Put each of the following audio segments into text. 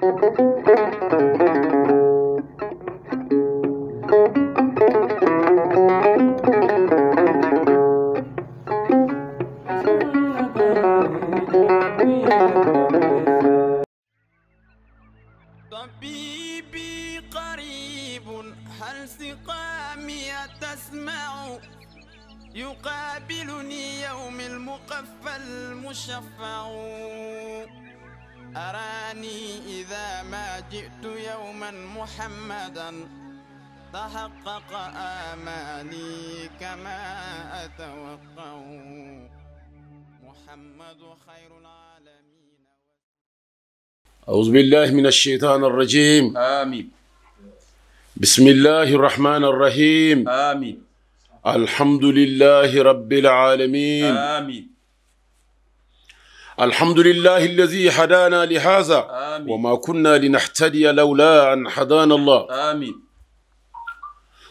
Thank محمدا تحقق آماني كما أتوقع محمد خير العالمين أعوذ بالله من الشيطان الرجيم آمين بسم الله الرحمن الرحيم آمين الحمد لله رب العالمين آمين الحمد لله الذي هدانا لهذا آمين. وما كنا لنهتدي لولا أن هدانا الله آمين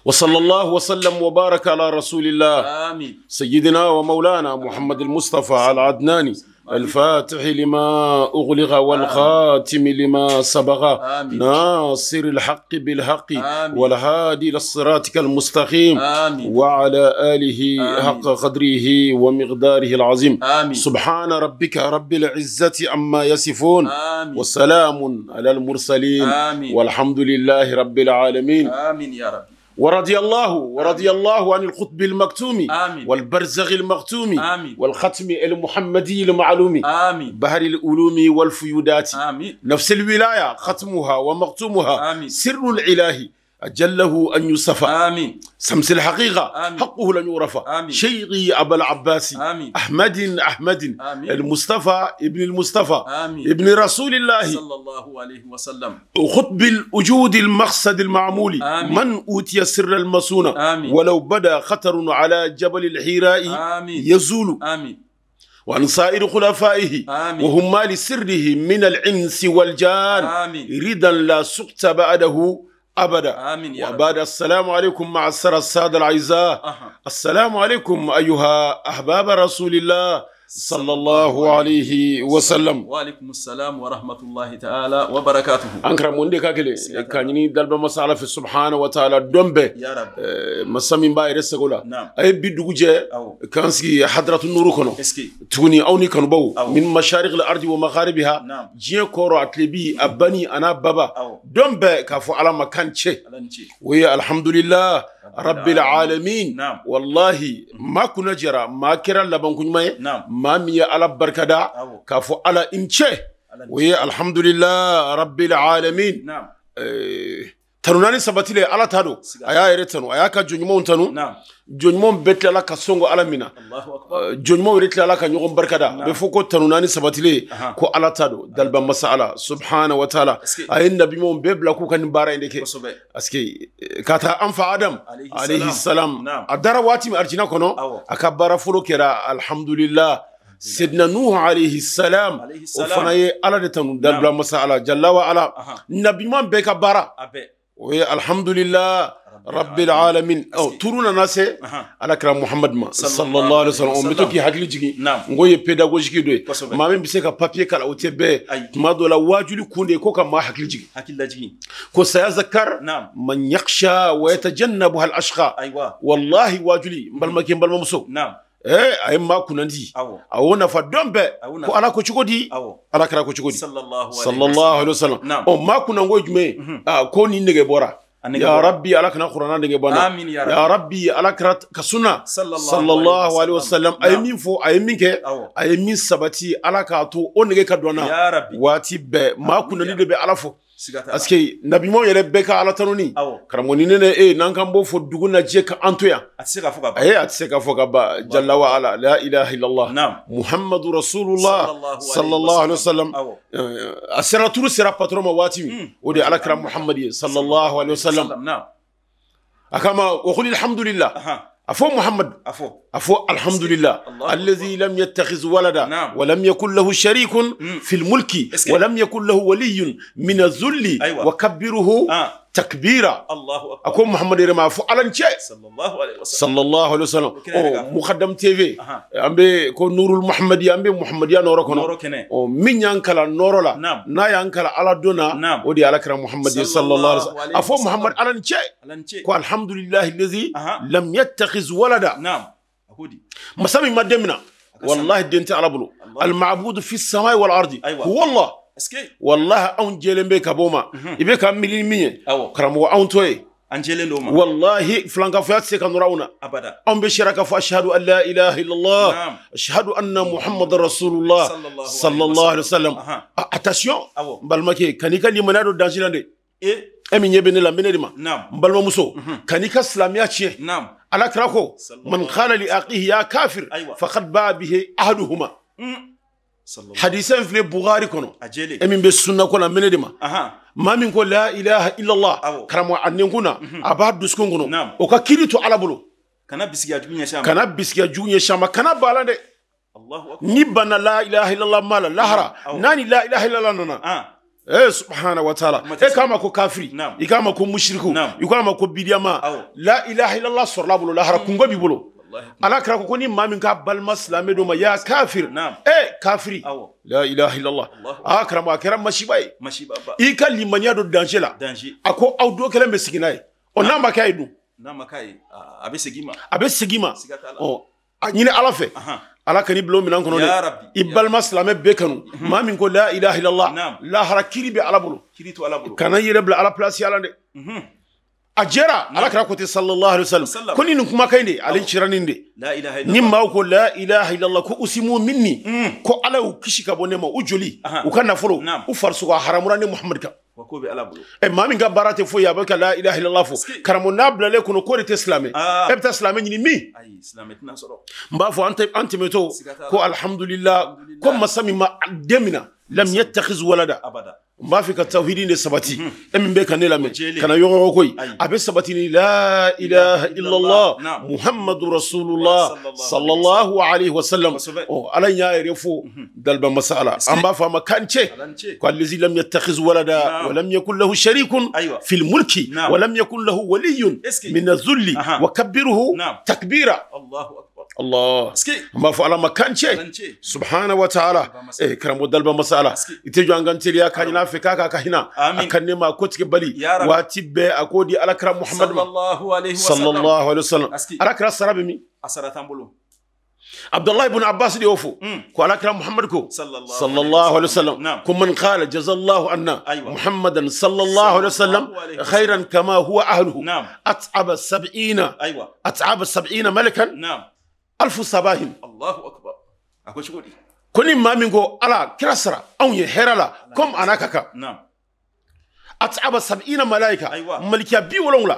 وصلى الله وسلم وبارك على رسول الله آمين سيدنا ومولانا محمد المصطفى العدناني الفاتح لما أغلق والخاتم لما سبغ ناصر الحق بالحق والهادي لصراطك المستقيم وعلى آله حق قدره ومقداره العظيم سبحان ربك رب العزة عما يصفون وسلام على المرسلين والحمد لله رب العالمين آمين يا رب ورضي الله ورضي آمين. الله عن القطب المكتوم والبرزغ المختوم والختم المحمدي المعلوم بهر الألوم والفيودات آمين. نفس الولاية ختمها ومختومها سر الإله أجله أن يصفى آمين سمس الحقيقة آمين. حقه لن آمين شيخي أبا العباس آمين. أحمد أحمد آمين. المصطفى ابن المصطفى آمين. ابن رسول الله صلى الله عليه وسلم خطب الوجود المقصد المعمول آمين. من أوتي سر المصونة آمين. ولو بدا خطر على جبل الحيراء آمين. يزول آمين. وعن سائر خلفائه آمين. وهم لسره من العنس والجان آمين. ردا لا سقط بعده أبدا آمين يا وبعد رب. السلام عليكم معشر السادة العزاء أه. السلام عليكم أيها أحباب رسول الله صلى الله عليه وسلم وعليكم السلام ورحمة الله تعالى وبركاته أنكر من ديكا كان يني دلب مسألة في سبحان وتعالى دمبه يا رب آه، مسامين باي رسقولا نعم أي بدو كان سكي حضرة النور كنو توني أوني كانوا بو من مشارق الأرض ومغاربها نعم جي كورو أتلبي أبني أنا بابا دمبه كافو على مكان شيء ويا الحمد لله rabbil alamin wallahi ma kuna jira ma kira laban kunyuma ye ma min ala barkada k'a fɔ ala in ce o ye alhamdulillah rabbil alamin tanunani sabatile ala ta do a y'a yɛrɛ tanu a y'a ka jɔnɲumanw tanu jɔnɲumanw bɛɛ tilala ka sɔngɔ ala min na jɔnɲumanw yɛrɛ tilala ka ɲɔgɔn barikada a bɛ fɔ ko ala ta do daliban subhana wa taala a ye nabimanw bɛɛ bila k'u ka nin baara in de kɛ parceke ka taa an adam alayhi salam a dara waati min arijina kɔnɔ a alhamdulillah sidna nuhu alayhi salam o fana ye ala de tanu dalibila masa ala jalla وي الحمد لله رب العالمين او ترونا ناس على كرام محمد ما صلى الله عليه وسلم امتو كي حقلي جي نعم بيداغوجي كي دوي ما مين بيسيكا بابيي كالا اوتي بي ما دولا واجولي كوندي كوكا ما حقلي جي حقلي جي كو سيذكر نعم من يخشى ويتجنبها الاشقى ايوا والله واجولي بل ما كي بل ما مسو نعم eh a ye maa kunnandi a y'o nafa dɔn bɛɛ ko ala ko cogo di ala kɛra ko cogo di sallallahu alaihi wa sallam ɔ oh, maa kunnanko jumɛn ye mhm. aa ah, ko nin nege bɔra ya rabbi ala kana qur'ana nege bana ya rabbi ala kara ka sunna sallallahu alaihi wasallam ay min fo ay min ke ay min sabati ala ka to o nege ka dɔnna waati bɛɛ maa kunnani de bɛ ala fo parce que nabi mɔw yɛrɛ bɛɛ ka ala tanu ni karamɔgɔ ni ne ne ee n'an k'an b'o fɔ dugu na jɛ ka an to yan a tɛ se ka fɔ ka ban ayi a tɛ se ka fɔ ka ban jala wa ala la ilaha illallah muhammadu rasulullah sallallahu alaihi wasallam a sera turu sera patron ma waati min o de ye alakira muhammadu ye sallallahu alaihi wasallam a kama wa qul alhamdulillah أفو محمد أفو أفو الحمد لله الذي لم يتخذ ولدا نعم. ولم يكن له شريك في الملك ولم يكن له ولي من الذل أيوة. وكبره آه. تكبيرا الله اكبر اكون محمد رما فو صلى الله عليه وسلم صلى الله عليه وسلم مقدم تي في امبي كو نور المحمد يا امبي محمد يا نورو كنا او مين يانكلا نورو لا نعم. نا يانكلا على دونا نعم. ودي على كرم محمد صلى الله عليه وسلم افو محمد الانشي الانشي كو الحمد لله الذي لم يتخذ ولدا نعم ما اكودي ما مدمنا والله دينتي على بلو المعبود في السماء والارض والله أيوة. والله اون جيلن بي كابوما يبي كان ملي كرامو اون توي والله فلان كافيات سي راونا ام بشرك فاشهد ان لا اله الا الله اشهد ان محمد رسول الله صلى الله عليه وسلم اتاسيون بل ماكي كاني كاني منادو دانجيلان دي ايه امي نيبني لا منيدي ما نعم بل ما موسو كاني كاسلاميا تشي نعم على كراكو من قال لاخيه يا كافر فقد باب به احدهما hadisa in filɛ bugari kɔnɔ e min bɛ sunna ko la mene de ma maa min ko la ilaha illallah karamɔgɔ a nenkun na mhm. a b'a dusukun kɔnɔ o ka kiri to ala bolo kana bisigiya jugu ɲɛsin a ma kana bisigiya jugu ɲɛsin a kana b'a la dɛ ni bana la ilaha illallah m'a la lahara n'a ni la ilaha illallah nana ah. eh subhana wa taala e k'a ma ko kafiri i e k'a ma ko mushiriku i e k'a ma ko bidiyama la ilaha illallah sɔrɔla a bolo lahara mm. kungo b'i bolo ala kira ko ko ni maa min ka balima silamɛ dɔ ma ya kafiri e kafiri la ilaha illallah a karamɔgɔ a kɛra masiba ye i ka limaniya don danger la a ko aw don kelen bɛ sigi n'a ye ɔ n'a ma k'a ye dun n'a ma k'a ye a bɛ ala fɛ ala ka ni bulon minan kɔnɔ dɛ i balima silamɛ bɛɛ kanu maa ko la ilaha illallah lahara kiri bɛ ala bolo kana yɛrɛ ala pilasi ala a jera ala kira kote sallallahu alaihi wasallam ko nin kumakan de ale ciranin de ni maaw ko la ilaha illallah ko usimu minni ko ala y'u kisi ka bɔ ne ma u joli u ka nafolo u farisogo a haramura ne muhamadu kan ɛ maa min ka baara tɛ foyi ye a bɛ ka la ilaha illallah fo karamɔgɔ n'a bilalen kɔnɔ k'o de tɛ silamɛ e bɛ taa silamɛ ɲini min n b'a fɔ an tɛmɛtɔ ko alihamudulila ko masa min ma den min na lam yattakhiz walada ما مافيكا توهيدين سباتي امين بكا نيلا مي كان يورو كوي ابي سباتي لا اله الا الله محمد رسول الله صلى الله عليه وسلم او على نيا يرفو دلب مساله أما فما كان شيء قال الذي لم يتخذ ولدا ولم يكن له شريك في الملك ولم يكن له ولي من الذل وكبره تكبيرا الله اكبر الله ما فعل ما كان شيء سبحانه وتعالى إيه كرم ودل بمسألة يتجو عن قنتي ليا كان فيك كا آه. كهنا أكني ما كنت كبلي واتب أكودي على كرم محمد صلى الله عليه وسلم صلى الله عليه وسلم على كرم سرابي مي أسرة تنبلو عبد الله بن عباس ديوفو كو على كلام محمد كو صلى الله, عليه وسلم نعم. كم من قال جزا الله عنا أيوة. محمدا صلى الله عليه وسلم خيرا كما هو اهله نعم. اتعب السبعين أيوة. اتعب السبعين ملكا نعم. alfu sabahim allahu akbar akwai shi gudi ko ni maa min ko ala kira sara anw ye hɛrɛ la comme a n'a ka kan ataba sab'ina malaika malikiya bi wolonwula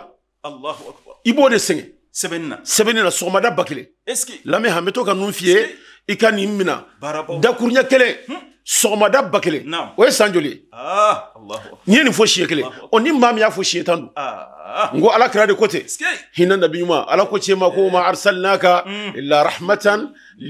i b'o de sɛgɛn sɛbɛnni na sɛbɛnni na sɔgɔmada ba kelen lamɛn han bɛ to ka nun f'i ye i ka nin mina dakuruɲɛ kelen sɔgɔmada ba kelen o ye san joli ye n ye nin fɔ siɲɛ kelen ɔ ni maa min y'a fɔ siɲɛ tan don ngo ala kira de kote hinna nabi ma ala ko ma ko ma eh. arsalnaka mm. illa rahmatan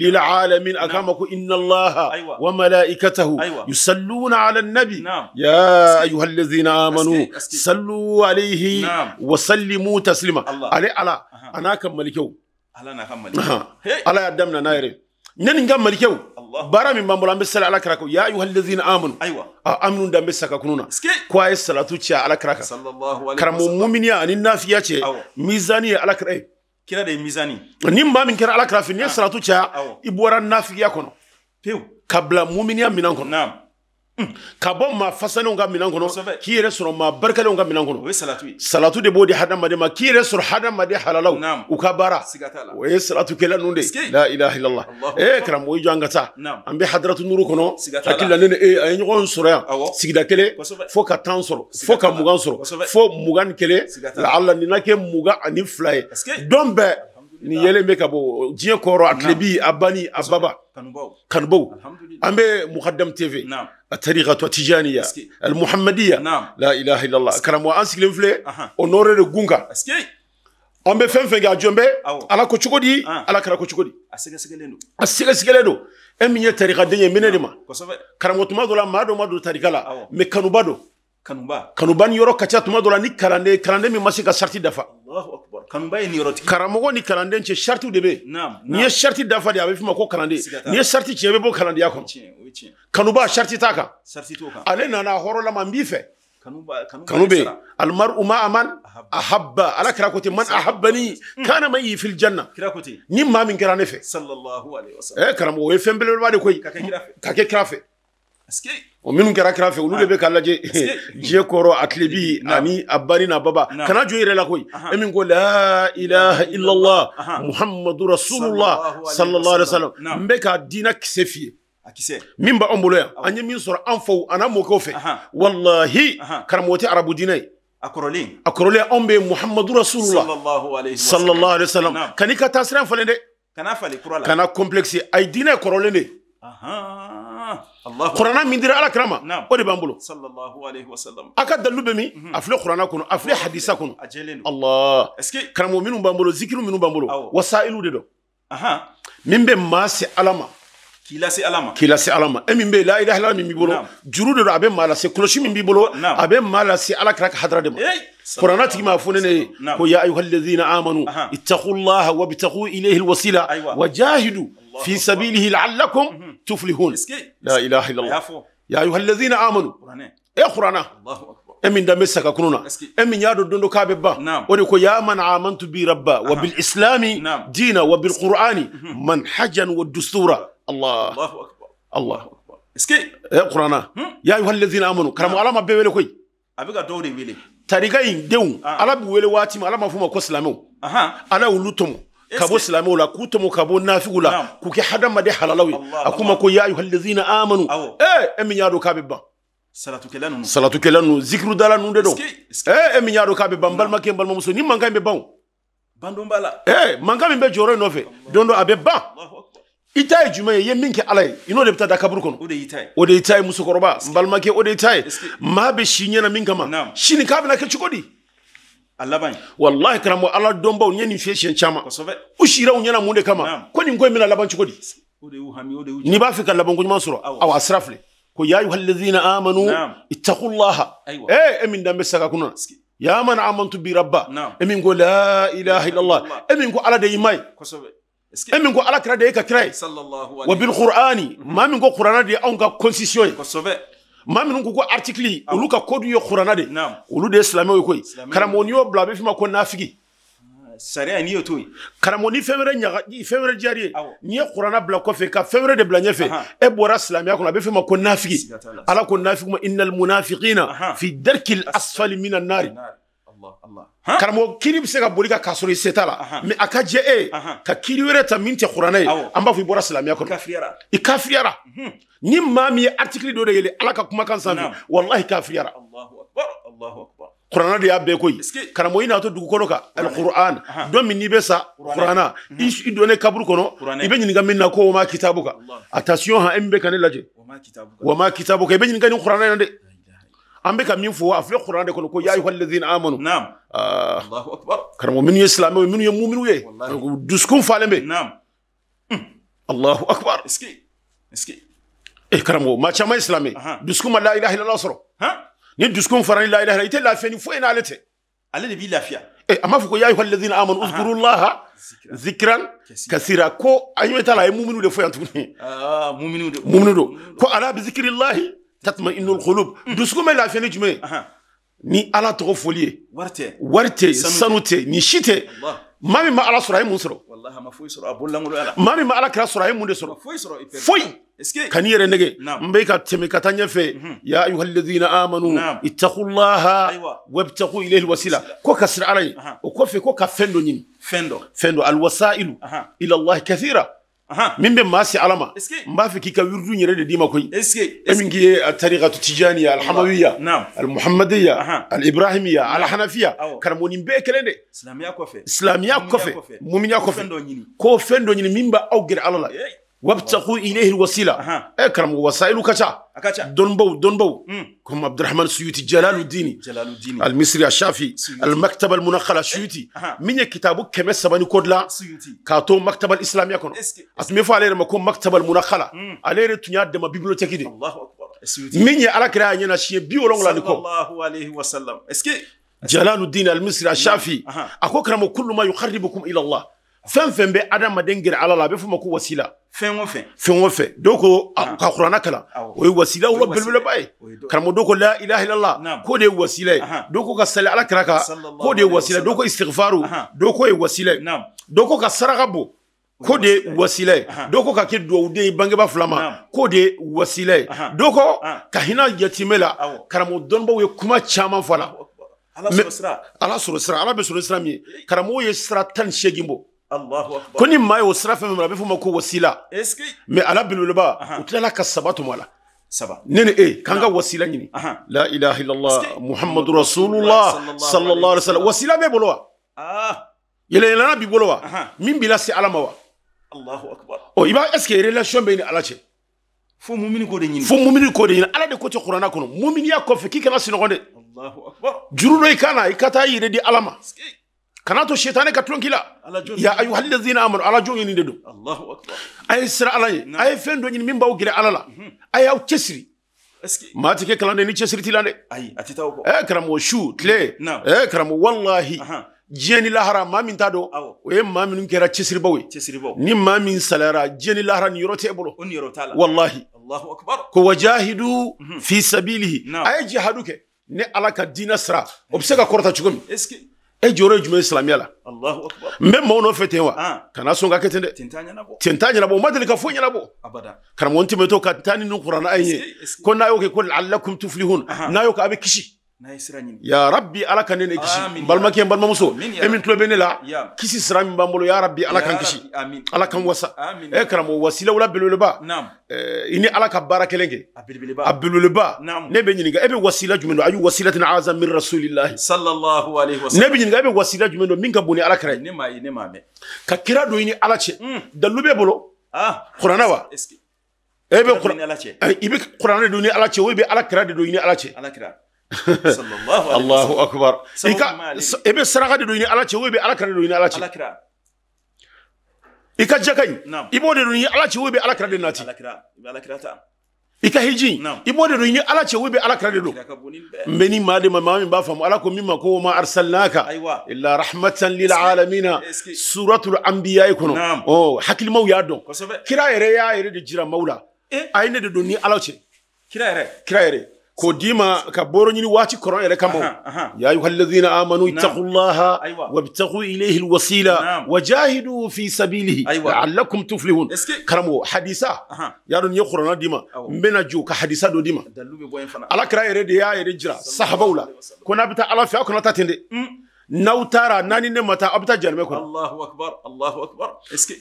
lil alamin akama ku inna allah wa malaikatahu yusalluna ala nabi ya ayyuhallazina amanu sallu alayhi wa sallimu taslima ala ala ana kan ala na kan ala ya damna na yare nani nga malikew baara min b'an bolo an ala kira ya ayuha alladhina amanu a aminu dan bɛ saka kunun na ko a ye salatu cɛ ala kira kan karamɔgɔ muminiya ani nafiya cɛ mizani ye ala kira eh. kira de mizani ni maa min kɛra ala kira n'i ah. salatu caya ibora bɔra kono kɔnɔ pewu ka bila muminiya minɛn kɔnɔ ka bɔ maa fasalenw ka minan kɔnɔ k'i yɛrɛ sɔrɔ maa barikalenw ka minan kɔnɔ salatu de b'o di hadamaden ma k'i yɛrɛ sɔrɔ hadamaden halalaw u ka baara o ye salatu kɛla ninnu de la ilaha illallah ee eh, karamɔgɔ i jɔ an ka taa an bɛ hadaratu nuru kɔnɔ hakili la ne ni e a ye ɲɔgɔn sɔrɔ yan sigida kelen fo ka tan sɔrɔ fo ka mugan sɔrɔ fo mugan ni kelen lahala nin na kɛ mugan ani fila ye don bɛɛ nin yɛlɛn bɛ ka bɔ diɲɛ kɔrɔ a tilebi a bani a baba kanubaw an bɛ muhadamu tv الطريقة التجانية المحمدية نعم. لا إله إلا الله كلام وانسك لنفلي ونوري لغونغا اسكي أم بفهم فنجا جنبه على كوتشكو دي على كرا كوتشكو أه. دي أسكي أسكي لينو أسكي أسكي لينو أمي يا طريقة دنيا منين نعم. ما كرام وتما دولا ما دو ما دو طريقة لا مكانو بادو kanuba kanuba ni yɔrɔ ka ca tuma dɔ la ni kalanden kalanden min ma se ka sariti dafa kanuba ye nin yɔrɔ tigi karamɔgɔ ni kalanden cɛ saritiw de bɛ yen n'i ye sariti dafa de a bɛ f'o ma ko kalanden n'i ye sariti tiɲɛ i bɛ bɔ kalandenya kɔnɔ kanuba sariti t'a kan ale nana a hɔrɔnlama n b'i fɛ kanu bɛ yen alimaru ma aman ahabba ala kira ko ten man ahabbani kana ma yi fil janna ni maa min kɛra ne fɛ ɛ eh, karamɔgɔ o ye fɛn belebeleba de koyi ka kɛ kira fɛ ومنهم كراكراف ولو آه. بك على جيكورو اتلبي نعم. امي ابارينا بابا نعم. كنا جو يرى لاكوي امين لا اله الا الله محمد رسول الله صلى الله عليه وسلم نعم. مبكا دينك سفي مين با امبولو اني مين سور انفو انا موكوفي والله كرموتي عربو ديني اكرولين اكرولين امبي محمد رسول الله صلى الله عليه وسلم كانيكا تاسران فلندي كانا فالي كرولا كانا كومبلكسي اي دينا كرولين اها الله قرانا من دير على كرامه نعم ودي بامبلو صلى الله عليه وسلم اكد دلو بمي افلي قرانا كونو افلي حديثا كونو الله اسكي كرامو منو بامبلو ذكر منو بامبلو وسائلو ددو اها من بي ماسي علما kilasi alama kilasi alama e min be la ilaha illallah min b'i bolo juru de do a bɛ maa lase kɔlɔsi min b'i bolo a bɛ maa lase ala kira ka hadara de ma kurana tigi ma fɔ ne ne ye ko ya ayuha alladhina amanu ittaqullaha wabtaqu ilayhi alwasila wajahidu في سبيله لعلكم تفلحون لا اله الا الله يا ايها الذين امنوا إيه اكبر امين دا مسك كنونا امين يادو دوندو كاببا نعم. ودي كو يا من امنت بربا وبالاسلام نعم. دينا وبالقران من حجا والدستور الله الله اسكي اقرانا إيه يا ايها الذين امنوا كرم نعم. علما بيولي كوي ابيغا دوري ويلي تاريغاين ديون آه. على بيولي واتي على ما فما كو سلامو اها انا ولوتوم kabo bɔ silamɛw la k'u tɔmɔ ka bɔ nafigiw la k'u kɛ hadamaden halalaw ye a k'u ma ko ya ayyuhallazina amanu ee e eh, min y'a dɔn k'a bɛ ban salatukɛla ninnu salatukɛla ninnu zikirudala ninnu de don ee e eh, min y'a dɔn k'a bɛ ban balimakɛ balimamuso ni mankan in bɛ ban o bandon la ee eh, mankan min bɛ jɔyɔrɔ in nɔfɛ don dɔ a bɛ ban i ta ye jumɛn ye ye min kɛ ala ye i n'o de bɛ taa da kaburu kɔnɔ o de y'i ta ye o de y'i ta ye musokɔrɔba n balimakɛ o de y'i ta ye maa bɛ si ɲɛna min kama sini k'a bɛna kɛ cogo di a wallahi karamɔgɔ ala dɔnbaw n ye nin fiyɛ siɲɛ caman u sira u ɲɛna mun de kama ko nin ko in bɛna laban cogo di n'i b'a fɛ ka laban koɲuman sɔrɔ awɔ a sira filɛ ko ya ayuha alladhina amanu ittaqullaha eh e min dan bɛ saga kunna ya man amantu bi rabba e min ko la ilaha illallah e min ko ala de y'i ma ye e min ko ala kira de ye ka kira ye wa bil qur'ani mhm. maa min ko kuranna de ye anw ka constitution ye maa minnu ko ko artikili olu ka kodu dun ye kuranna de olu de ye silamɛw ye koyi karamɔgɔ n'i y'o bila a bɛ f'i ma ko naafigi ah, sariya n'i y'o to yen karamɔgɔ ni fɛn wɛrɛ ɲaga fɛn wɛrɛ diyar'i ye n'i ye kuranna bila kɔfɛ ka fɛn wɛrɛ de bila ɲɛfɛ e bɔra silamɛya kɔnɔ a bɛ f'o ma ko naafigi ala ko naafigi ma inal munafiqina fi darikil asfali mina naari karamɔgɔ kiri bɛ se ka boli ka k'a sɔrɔ i se t'a la mɛ a ka jɛ e ka kiri wɛrɛ ta min tɛ kuranɛ ye an b'a fɔ i bɔra silamɛya kɔnɔ i kafiriyara mhm. ni maa min ye artikili dɔ de yɛlɛ ala ka kumakan sanfɛ wallahi kafiriyara kuranɛ de y'a bɛɛ koyi karamɔgɔ i n'a to dugukolo kan alikuran dɔ min n'i bɛ sa kuranna mhm. i donnen kaburu kɔnɔ i bɛ ɲininka min na ko wama ma kitabu kan a ta e min bɛ ka ne lajɛ ma kitabu kan i bɛ ɲininka nin na امبيكا مين فوا في القران ده كنكو يا ايها الذين امنوا نعم الله اكبر كرم من يسلم من يمؤمن وي دسكون فالمبي نعم الله اكبر اسكي اسكي ايه كرم ما تشما اسلامي دسكون لا اله الا الله صرو ها ني دسكون فران لا اله الا الله لا فين فو ان علته علي دي لا فيا ايه اما فوكو يا ايها الذين امنوا اذكروا الله ذكرا كثيرا كو ايمتا لا مؤمنو دي فو انتو اه مؤمنو دي على بذكر الله تطمئن القلوب دوسكم لا فين جمعي ni ala tɔgɔ foli ye wari tɛ sanu tɛ nin si tɛ maa min ma ala sɔrɔ a ye mun sɔrɔ maa min ma ala kira sɔrɔ a ye mun de sɔrɔ foyi ka n'i yɛrɛ nɛgɛ n bɛ ka tɛmɛ ka taa ɲɛfɛ ya ayuhaladina amanu itakulaha wabtaku ilayhi wasila ko ka sira ala ye o kɔfɛ ko ka fɛn dɔ ɲini fɛn dɔ fɛn dɔ alwasailu ila allahi kathira min bɛ maa se ala ma n b'a fɛ k'i ka yurudu yɛrɛ de d'i ma koyi e min k'i ye tarikatu tijaniya alihamaduya alimuhamadiya alibrahimiya alihanafiya karamɔgɔ nin bɛɛ kelen de silamɛya kɔfɛ mumiya kɔfɛ k'o fɛn dɔ ɲini min bɛ aw gɛrɛ ala la وابتغوا إليه الوسيلة أكرم وسائل كتا دنبو دنبو هم عبد الرحمن السيوطي جلال الدين جلال الدين المصري الشافي المكتبة المنخلة السيوطي أه. من كتابه كما سبني كودلا كاتو مكتبة الإسلامية كون اسمي فعلي لما كون مكتبة المنخلة عليه رتنيا دم بيبلوتيكي دي الله أكبر من يألك رأي نشي بيولون لانكو صلى الله عليه وسلم جلال الدين المصري الشافي أكو كرم كل ما يقربكم إلى الله fɛn fɛn bɛ adamaden gɛrɛ ala la a bɛ f'o ma ko wasila fɛn o fɛn fɛn o fɛn dɔw ko ah. ka kuranna kalan o ye wasila wa belebeleba ye karamɔgɔ dɔw ko la ilaha k'o de ye wasila ye dɔw ko ka sali ala kira kan k'o de ye wasila dɔw ko istighfaru dɔw ko ye wasila ye dɔw ko ka saraka bɔ k'o de ye wasila ye dɔw ko ka kɛ dugawuden ye bangeba fila ma k'o de ye wasila ye dɔw ko ka hinɛ yatimɛ la karamɔgɔ dɔnnibaw ye kuma caman fɔ a la ala sɔrɔ sira ala bɛ sɔrɔ sira min ye ee. karamɔgɔ ye sira tan ni seegin bɔ الله اكبر كوني ما يوسرا في مرابي فما كو وسيلا اسكي مي على بلولبا قلت لك السبات مولا سبا نين ايه كانغا وسيلا نيني لا اله الا الله محمد رسول الله صلى الله عليه وسلم وسيلا مي بولوا اه يلا يلا نبي بولوا مين بلا سي على ماوا الله اكبر او يبا اسكي ريلاسيون بين الله فو مؤمن كو دي فو مؤمن كو على دي كوتي قرانا كونو مؤمن يا كوفي كي كان سينو الله اكبر جورو كانا يكاتاي ردي علما اسكي kanato shetane ka kila ya ayu halilazina amanu ala jo ɲini dedo do a ye sira ala ye a ye fɛn dɔ ɲini min b'aw gɛrɛ ala la mhm. a y'aw cɛsiri maa tɛ kɛ kalanden ni cɛsiri t'i la dɛ ɛ eh su tile ɛ karamɔgɔ walahi diɲɛ ni lahara maa min t'a dɔn o ye maa bawe kɛra bawe ni maa min jeni lahara ni lahara nin yɔrɔ t'e bolo walahi ko wajahidu mhm. fi sabilihi a ye jihadu kɛ ni ala ka diinɛ sira o bɛ e jɔyɔrɔ ye jumɛn silamɛya la n bɛ maaw nɔfɛ ten wa ah. kana sɔn ka kɛ ten dɛ ten t'a ɲɛnabɔ o ma deli ka foyi ɲɛnabɔ karamɔgɔ n tɛmɛ to ka taa ni nin kuranna ye ko n'a y'o kɛ ko alakum tuflihun n'a y'o kɛ a bɛ kisi ya rabbi ala kan ne kisi balmakɛ n balimamuso e min tulo bɛ ne la kisi sira min b'an bolo ya rabbi ala kan kisi ala kan wasa e karamɔgɔ wasilaw la belebeleba i ni ala ka baara kelen kɛ a belebeleba ne bɛ ɲininka e bɛ wasila jumɛn don ayi wasila tɛna aza min rasulilahi ne bɛ ɲininka e bɛ wasila jumɛn don min ka bon ni ala kɛra ye ka kira don i ni ala cɛ dalilu b'e bolo kuranna wa e bɛ kuranna i bɛ kuranna de don i ni ala cɛ o i bɛ ala kira de don i ni ala cɛ الله أكبر وسلم الله اكبر ابن سرغد دوني الله تشي ويبي الله كرد دوني الله تشي الله كرا ايكا جاكاي ايبو دوني الله تشي ويبي الله كرد دوناتي الله كرا الله كرا تا ايكا هيجي ايبو دوني الله تشي ويبي الله كرد دو مني ما دي ما ما بفهم الله كو مما كو ما ارسلناك أيوة. الا رحمه للعالمين سوره الانبياء كن او حق المو يا دو كرا يري يا يري دي جرا مولا اين دوني الله تشي كرا يري كوديما كبورني واتي قرآن لك يا أيها الذين آمنوا اتقوا الله وابتغوا إليه الوسيلة وجاهدوا في سبيله لعلكم تفلحون كرمو حديثا يا دون يقرن ديما من جو كحديثا دو ديما على كرا يرد يا يرجرا صحابة ولا كنا بتا الله فيها كنا تاتندي نو ترى ناني نمتا أبتا جرمي كنا الله أكبر الله أكبر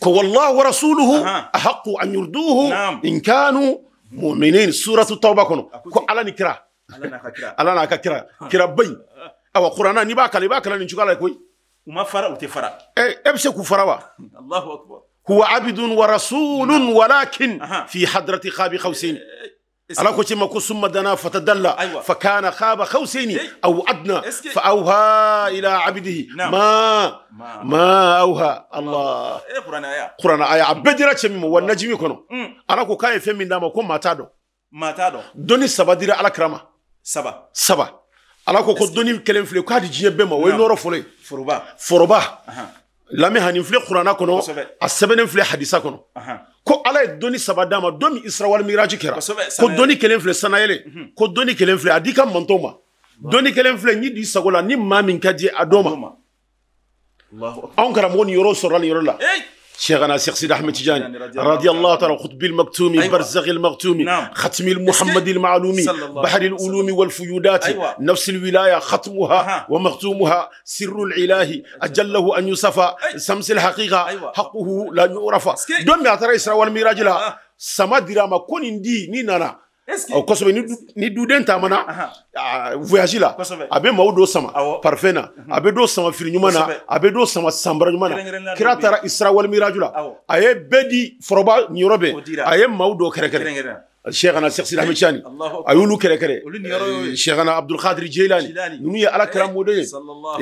كو والله ورسوله أحق أن يردوه إن كانوا مؤمنين سورة التوبة كنو كو على نكرا على نكرا على نكرا كرا بين أو قرآن نبا كلي با كلا نشوك على كوي وما فرا وتفرا إيه أبشة كفرا وا الله أكبر هو عبد ورسول نعم. ولكن في حضرة خابي خوسين إيه، إيه. ala ko cima ko summa dana fatadalla fa kana khaba khawsaini aw adna fa awha ila abdihi ma ma awha allah eh, qur'ana aya qur'ana aya abedira cimi wa najmi kono mm. ala ko kaye femi ndama ko mata do mata do doni sabadira ala krama saba ala ko doni kelen fle ko adi jiye bema way noro fole foroba foroba لامي هاني فلي خرانا كونو السبن فلي حديثا كونو كو على الدنيا سبعة دام الدم إسراء والميراج كرا كو الدنيا كلام فلي سنا يلي كو الدنيا كلام فلي أديك من توما الدنيا كلام فلي ني دي سقولا ني ما من كدي أدوما الله أنكر مون يورو سرال يورلا إيه. شيخنا الشيخ سيد احمد تجاني يعني رضي الله تعالى قطب المكتومي أيوة. برزغ المكتومي نعم. ختم المحمد المعلومي بحر الألوم والفيودات أيوة. نفس الولايه ختمها ومختومها سر الاله اجله ان يصفى سمس الحقيقه أيوة. حقه لا يعرف دوم يا ترى اسراء والميراج لها سما دراما كون دي نينانا kosɛbɛ ni duden taamana voyage la a bɛ maaw dɔ sama parfɛn na mhm. a bɛ dɔ sama firi ɲuman na a bɛ dɔ sama sanbara ɲuman na kira taara isra wali miraju la a ye bɛɛ di fɔrɔba niyɔrɔ bɛɛ a ye maaw dɔ kɛrɛkɛrɛ شيخنا شيخ سيد احمد شاني ايولو كره كره شيخنا عبد القادر جيلاني نوني على إيه؟ كرام ودي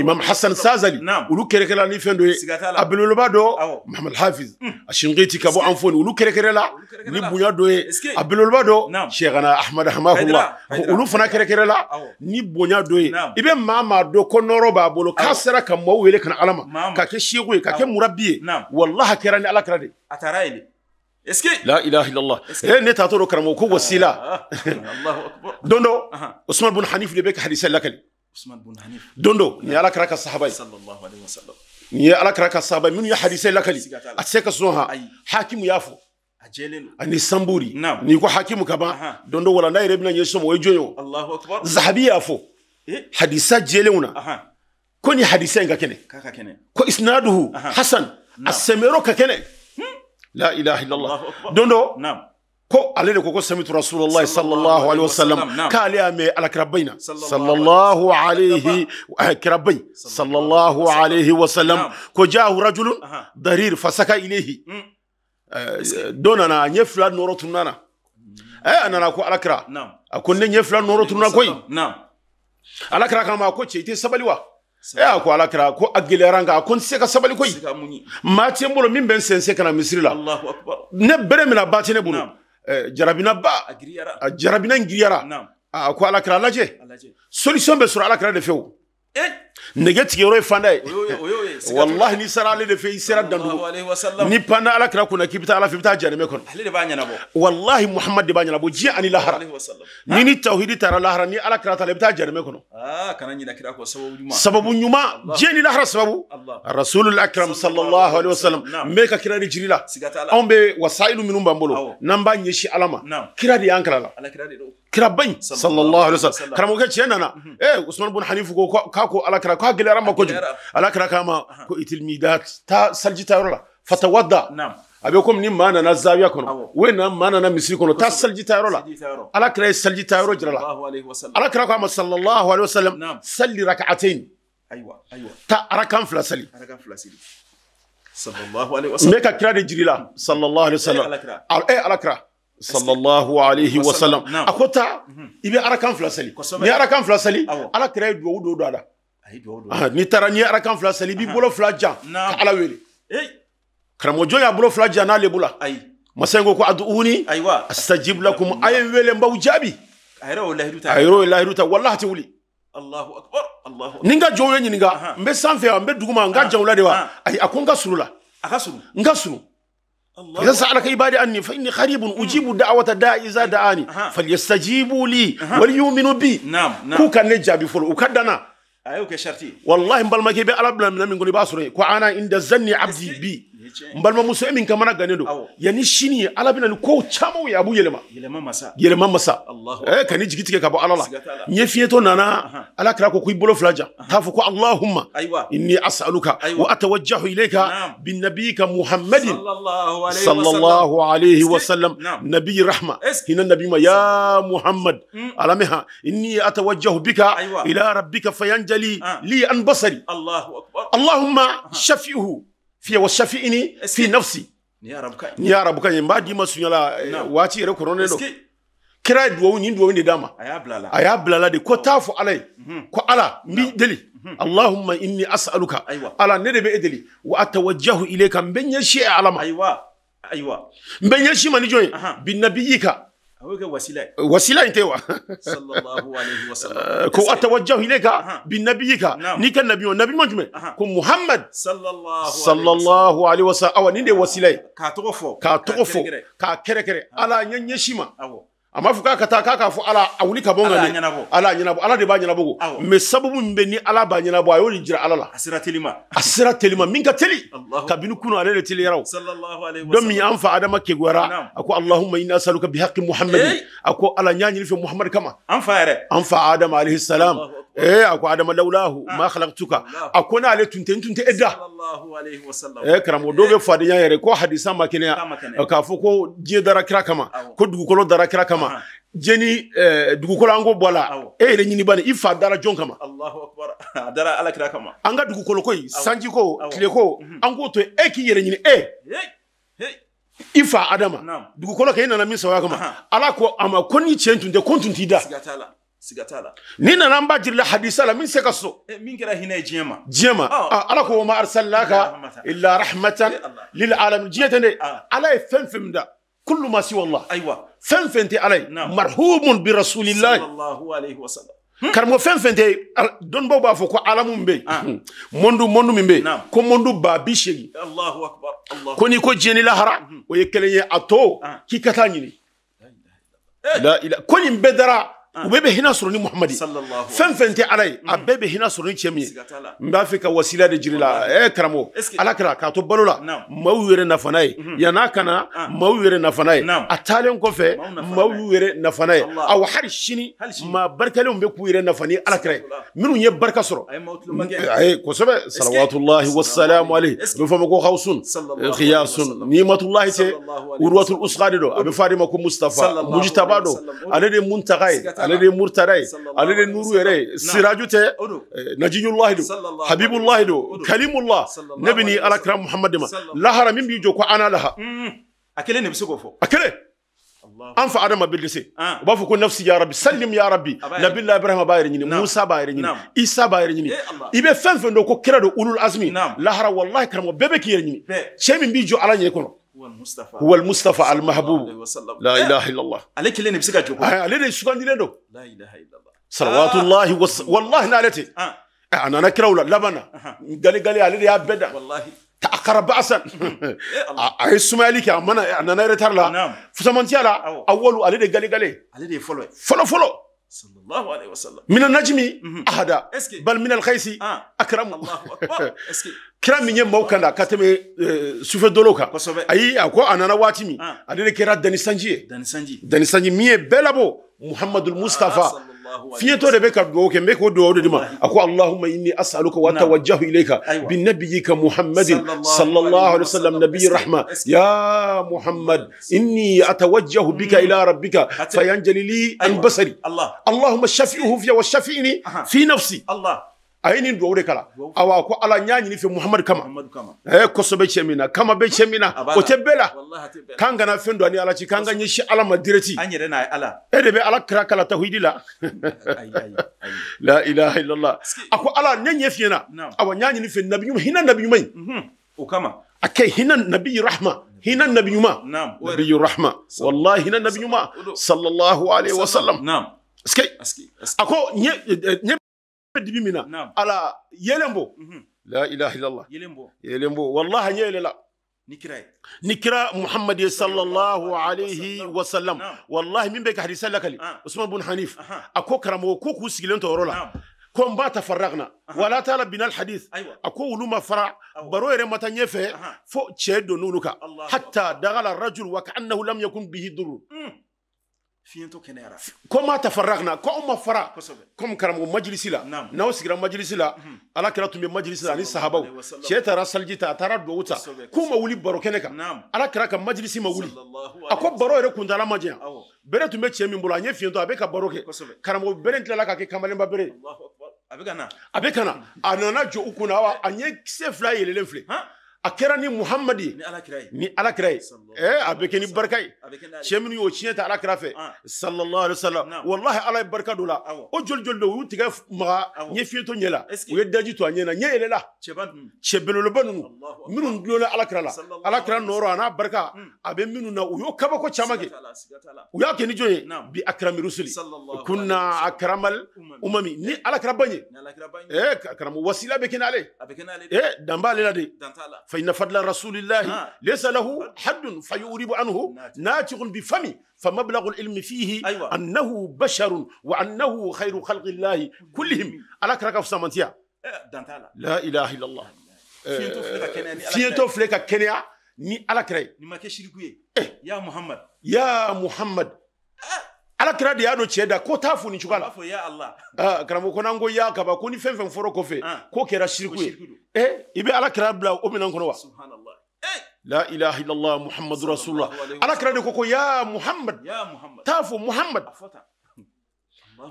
امام حسن سازلي نعم. ولو كره كره ني فندو عبد البادو محمد حافظ الشنقيتي كابو انفون ولو كره كره لا ني بونيا دو عبد البادو نعم. شيخنا احمد حماه الله ولو فنا كره كره لا ني بونيا دو نعم. ايبه ماما دو كنورو بابولو كسرا كمو ويلك علما كاكي شيخو كاكي مربي والله كراني على كره دي اترايلي est-ce que la ilaha illallah he ne tatoro karamo ko wasila allahu akbar dondo usman bun hanif de bek hadisa lakali usman bun hanif dondo ni ala kara ka sahabai sallallahu alaihi wasallam ni ala kara ka sahabai mun ya hadisa lakali aseka sunha hakimu yafo ani samburi ni ko hakimu kaba dondo wala na yere bina yeso mo ejoyo allahu akbar zahabi yafo hadisa jelewna ko ni hadisa nga kene ko isnaduhu hasan asemero ka kene la ilaha illallah don dɔ ko ale de ko ko samitu rasulullahi sallallahu alaihi wasallam k'ale y'a mɛn alakira bayina sallallahu alaihi kira bayi sallallahu alaihi wasallam ko jahu rajulun darir fasaka ilehi dɔ nana a ɲɛ fila nɔrɔ tununa na a nana ko alakira a ko ne ɲɛ fila nɔrɔ tununa koyi alakira k'a ma ko cɛ i tɛ sabali wa e eh, a ko alakira ko a gɛlɛyara nka a ko n tɛ se ka sabali koyi maa tɛ n bolo min bɛ n sɛnsɛn ka na misiri la ne bere mina eh, ba tɛ ne bolo ah, jarabina ba a jarabina n giriyara a ah, ko alakira lajɛ solution bɛ sɔrɔ alakira de fɛ o eh, نجتي يروي فناي والله ني سرا لي في سرا دندو عليه وسلم ني بان على كرا كنا كيبتا على فيتا جاني ميكون لي باني نابو والله محمد باني نابو جي اني لاهر عليه وسلم ني ني توحيد ترى لاهر ني على كرا تلبتا جاني ميكون اه كان ني كرا كو سبب نيما سبب نيما جي اني لاهر سبب الرسول الاكرم صلى الله عليه وسلم ميكا كرا ني جريلا اون بي وسائل منو بامبولو نمبا ني شي علاما كرا دي انكرا لا على كرا دي كرا بني صلى الله عليه وسلم كرا موكا تشينانا اي عثمان بن حنيف كوكو كاكو على كرا كو غليرا ما كوجو على كرا كما كو تلميذات تا سلجي تارولا فتوضا نعم أبي أبيكم نيم ما أنا نزاوية كونه وين ما أنا كونه تا سلجي تارولا على كلا سل جتارو جرلا على كلا كما صلى الله عليه وسلم نعم. سلي ركعتين أيوة أيوة تا ركعم فلاسلي ركعم فلاسلي صلى الله عليه وسلم ميكا كلا نجريلا صلى الله عليه وسلم إيه على كرا صلى الله عليه وسلم نعم. أخوتا يبي أركان فلسلي مي أركان فلسلي على كلا يدودو دادا n'i taara n'i ye arakan fila seli i bolo fila jan ala wele karamɔgɔ jɔn y'a bolo fila jan n'ale bolo masa in ko ko aduuni astajib lakum a ye n wele n b'aw jaabi a yɛrɛ y'o lahidu ta walahi a tɛ wuli ni ninga ka jɔnw ye ɲininka n bɛ sanfɛ wa n bɛ dugu la de wa ayi a ko n ka surun la إذا سألك عبادي أني فإني خريب أجيب دعوة داع إذا دعاني فليستجيبوا لي وليؤمنوا بي نعم نعم كوكا نجا بفلو وكادنا ايوه شرتي والله مبال ما كيبي على بلا من نقول باسري كو انا عند الزن عبدي بي n balimamuso e min kamana gannen don yanni sini ye ala bɛna ni kow camanw ye a b'u yɛlɛma yɛlɛma masa ɛɛ ka ni jigi tigɛ ka bɔ ala la n ye fiɲɛtɔ nana ala kira ko ko i bolo fila jan k'a fɔ ko alahuma inni asaluka wa atawajjahu ilayka bi nabiyika muhammadin sallallahu alayhi wa sallam nabiy rahma hina nabi ma ya muhammad alamiha inni atawajjahu bika ila rabbika fayanjali li an basari allahumma shafi'uhu fiye wa shafi ini fi nafsi ni ya rabu kan ba di masu yala waati yɛrɛ kɔnɔ ne do kira ye duwawu ni duwawu de d'a ma a y'a bilala de ko oh. taa fɔ ala ye mhm. ko ala n b'i deli mhm. allahumma inni as'aluka ala ne de b'e e deli wa atawajjahu ilayka n bɛ ɲɛsin e ala ma ayiwa ayiwa n bɛ ɲɛsin ma ni jɔn ye bi nabiyika وسيلة وسيلة انت صلى الله عليه وسلم آه، كو اتوجه اليك بنبيك نعم. نيك النبي والنبي مجمع كو محمد صلى الله صلى الله عليه وسلم او ني وسيلة كاتوفو كاتوفو كاكركري على نيشيما a m'a fɔ k'a ka taa k'a k'a fɔ ala a wuli ka bɔ nka ɲɛnabɔ ala ɲɛnabɔ ala de b'a ɲɛnabɔ mɛ sababu min bɛ ni ala b'a ɲɛnabɔ a y'o de jira ala la a sera teli ma a sera teli ma min ka teli kabini kunun ale de teliyara o dɔ min an fa adama kegunyara a ko alahuma ina saluka bi haqqi muhammadin a ko ala n y'a ɲini fɛ muhammad kama an fa yɛrɛ an fa adama alayhi salam eh akwai adama laulahu ah. ma khalaqtuka akwai na ale tun tunte edda sallallahu alaihi wasallam eh karamo dobe eh. fadi ya yare ko hadisa makine ka fo ko je dara kira kama ko dugukolo dara kira kama jeni eh, dugukolo an ko bɔla eh, e yɛrɛ ɲini bani i fa dara jɔn kama dara ala kira kama an ka dugukolo ko in sanji ko tile ko mhm. an k'o to e k'i yɛrɛ ɲini e i fa adama dugukolo kɛ i nana min sɔrɔ kama ala ko ama ma ko ni tiɲɛ tun tɛ ko tun t'i da sigatala la ni nana n b'a hadisa la min sekaso ka min kira hinɛ jema jema ma diɲɛ ala ko ma arsalaka illa rahmatan lil alamin jiyata ne dɛ ala ye fɛn da kullu ma si wallah aywa fɛn fɛn tɛ ala ye marhumun bi rasulillah sallallahu alaihi wasallam karamɔgɔ fɛn fɛn tɛ dɔnnibaw b'a fɔ ko ala mun bɛ yen mɔndu mondu min bɛ yen ko mondu ba bi shegi allahu seegin ko n'i ko diɲɛ ni lahara o ye kelen ye a to k'i katani taa ɲini ko nin bɛɛ وبيبي هنا سروني محمد صلى الله عليه فن فنتي علي ابيبي هنا سروني تشمي مبافي وسيله دي جريلا اي كرامو على كرا كاتو بلولا موير نفناي ناكنا كنا موير نفناي اتالين كوفي موير نفناي او حرشني ما بركلهم بكوير نفني على كرا منو ني بركه سرو اي كوسبه صلوات الله والسلام عليه بفمكو خوسون خياس نعمه الله تي وروه الاسقاد دو ابي فاطمه مصطفى مجتبى دو على دي منتقاي alade murtaday alade nuru yare sirajute najiyullahi do habibullahi do kalimullah nabini alakram نفسي يا ربي سلم يا ربي نبي الله إبراهيم بايرنجني نعم. موسى بايرنجني إسحاق نعم. بايرنجني، إيه، إبه فن فن كرادو أول الأزمي، نعم. لا هرا والله كرامو ببكيرنجني، شيء من بيجو على نيكونو، هو المصطفى هو المصطفى المحبوب لا اله الا الله أه، عليك اللي نمسك جوكو أه، عليك السكان دي لا اله الا الله صلوات الله أه. والله نالتي انا نكره ولا لبنا قال قال علي يا بدا والله تاخر باسا اي الصوماليك امنا انا نرتر لا نعم فسمنتي على اول علي قال قال علي فولو فولو فولو sallallahu alaihi wasallam min najmi mhm. ahada bal min alkhaysi akram kira min ye maaw kanda ka tɛmɛ eh, sufɛ dolow kan ayi a ko a nana waati min ale ah. de kɛra dani sanji ye dani sanji min ye bɛɛ labɔ muhamadul ah, mustafa في تو ربك ابوك ميك ودو دما اكو اللهم اني اسالك واتوجه اليك بنبيك محمد صلى الله عليه وسلم نبي الرحمة يا محمد اني اتوجه بك الى ربك فينجلي لي البصري اللهم شفيه في وشفيني في نفسي a ye nin duwawu de kala awa ko ala n y'a ɲini fɛ muhamadu kama ɛɛ kosɛbɛ cɛ min na kama bɛ cɛ min na o tɛ bɛɛ la k'an kana fɛn dɔ ni ala ci k'an ka ɲɛsin ala ma direti e de bɛ ala kira kala tahidi la la ilaha illallah a ko ala ne ɲɛ fiyɛ na awa n y'a ɲini fɛ nabi ɲuman hinɛ nabi ɲuman in mhm. o kama a kɛ hinɛ nabi rahma hinɛ nabi ɲuman nabi rahma walahi hinɛ nabi ɲuman sallallahu alaihi wasallam a ko ɲɛ dimi mina Naam. ala yelembo mm -hmm. la ilaha illallah yelembo yelembo wallahi نكرا نكرا محمد صلى الله عليه وسلم والله من بك حديث لك لي عثمان بن حنيف اكو كرمو كو كو سجلنت ورولا كم با تفرغنا ولا تعالى بنا الحديث اكو ولما فرع برو يرم تنيفه فو تشدو نونك حتى دغل الرجل وكانه لم يكن به ضر fiɲɛtɔ kɛnɛyara ko anw ma fara comme karamɔgɔ majlisi la n'aw sigira majlisi la mhm. ala kira tun bɛ majlisi la ani sahabaw cɛɛ taara saliji ta a taara duwawu ta k'u ma wuli baro kɛnɛ kan ala kira ka majlisi ma wuli a ko baro yɛrɛ kuntala ma bere tun bɛ cɛɛ min bolo a ɲɛ fiɲɛtɔ a bɛ ka baro kɛ karamɔgɔ bere tilala k'a kɛ kamalenba bere a bɛ ka a nana jɔ u kunna a ɲɛ kisɛ fila yɛlɛlen filɛ a muhammadi ni muhamadi ye ni ala kira ye a bɛ kɛ ni barika ye y'o tiɲɛ ala kira fɛ sallallahu alaihi wasallam wallahi ala ye barika o la o joli joli don u y'u tigɛ maga ɲɛ to ɲɛ la u ye daji to a ɲɛ na ɲɛ yɛlɛla cɛ belebeleba ninnu minnu ala kira la ala kira nɔrɔ a n'a barika a bɛ minnu na u y'o kabako caman kɛ u y'a ni jɔn ye bi akrami rusuli kunna akramal umami ni ala kira ban eh akramu wasila bɛ kɛ eh dambale la de فإن فضل رسول الله نعم. ليس له حد فيورب عنه نعم. ناتغ بفمي فمبلغ العلم فيه أيوة. أنه بشر وأنه خير خلق الله كلهم على كركف سامنتيا لا إله إلا الله فيتو فلك كنيا ني على كري ye nin ma kɛ siriku alakira de y'a don cɛ da ko t'a fo nin cogoya la karamɔgɔ ko n'an ko ya kaba ko ni fɛn fɛn fɔra kɔfɛ ah. k'o kɛra siriku ye ɛ eh, i bɛ alakira bila o minɛn kɔnɔ wa eh! la ilaha illallah muhammadu rasulullah alakira de ko ko ya muhammad t'a fo muhammad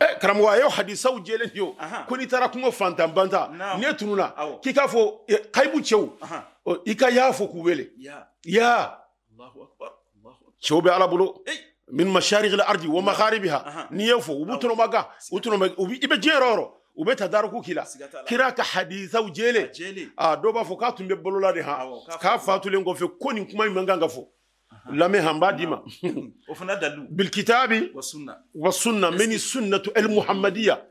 Eh, karamɔgɔ a y'o hadisaw jɛlen de yo ko n'i taara kungo fantan banta ne tununa k'i k'a fɔ eh, kayibu cɛw i ka y'a fɔ k'u wele ya cɛw bɛ ala bolo من مشارق الارض نعم. ومخاربها نيفو وبوتنو ماغا وتنو وبي جيرورو وبيتا داركو كيلا كيراك حديثا وجيلي اه دوبا فوكاتو مبلو لا ها كافاتو لينغو في كوني كوما مانغانغا فو لا مي هامبا نعم. بالكتاب والسنه من السنه المحمديه